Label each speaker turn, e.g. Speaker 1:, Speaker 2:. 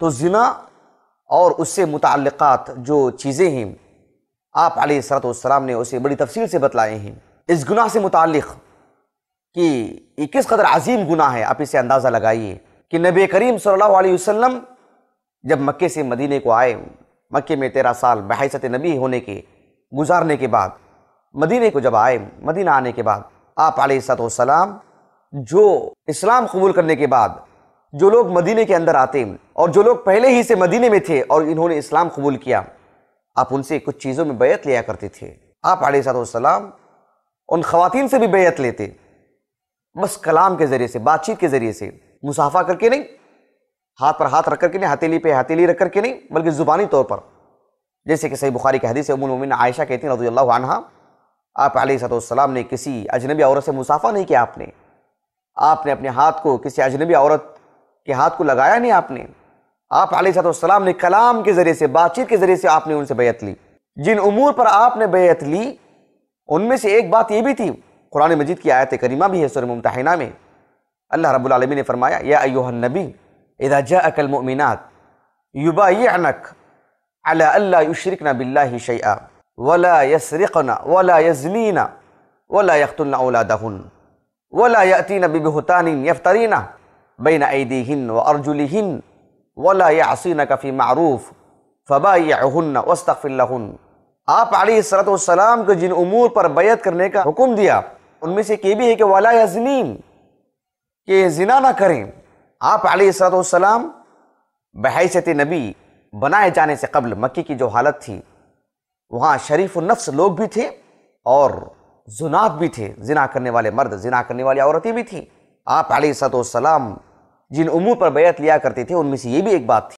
Speaker 1: तो ज़िना और उससे मुतक जो चीज़ें हैं आप सलाम ने उसे बड़ी तफसील से बतलाए हैं इस गुनाह से मुतल कि ये किस कदर अजीम गुनाह है आप इसे अंदाज़ा लगाइए कि नबी करीम सल्ला वसम जब मक्के से मदीने को आए मक्के में तेरह साल बहसत नबी होने के गुजारने के बाद मदीने को जब आए मदीना आने के बाद आप सलाम जो इस्लाम कबूल करने के बाद जो लोग मदीने के अंदर आते और जो लोग पहले ही से मदीने में थे और इन्होंने इस्लाम कबूल किया आप उनसे कुछ चीज़ों में बैत लिया करते थे आप आलतम उन खातन से भी बैत लेते बस कलाम के ज़रिए से बातचीत के ज़रिए से मुसाफा करके नहीं हाथ पर हाथ रख कर के नहीं हथेली पे हथेली रख कर के नहीं बल्कि ज़ुबानी तौर पर जैसे कि सही बुखारी की हदीस उमिन आयशा कहती रजी अल्लाह आप आलतम ने किसी अजनबी औरत से मुसाफा नहीं किया आपने आपने अपने हाथ को किसी अजनबी औरत कि हाथ को लगाया नहीं आपने आप सलाम ने कलाम के ज़रिए से बातचीत के ज़रिए से आपने उनसे बैत ली जिन उमूर पर आपने बैत ली उनमें से एक बात यह भी थी कुरान मजीद की आयत करीमा भी है सर मुमतना में अल्लाह रबालमी ने फरमाया या अयोहन नबी इदाजा अकल मोमिनत युबा ये अनक अला ना बिल्ला शया वला यसरकना वला यजनीना वला यख्तना ओलादहन वला यतीन बिबहतानी यफ्तरीना بين ऐदी हिन व يعصينك في معروف فبايعهن واستغفر لهن फ़बा अली वस्तफ़िल्हन सलाम को जिन उमूर पर बैत करने का हुक्म दिया उनमें से ये भी है कि वाला यजनीन के जिना ना करें आप सलाम बहैसत नबी बनाए जाने से कबल मक्की की जो हालत थी वहाँ शरीफ नफ्स लोग भी थे और जुनात भी थे जिना करने वाले मर्द जिना करने वाली औरतें भी थीं आप सलाम जिन उमूर पर बैत लिया करते थे उनमें से ये भी एक बात थी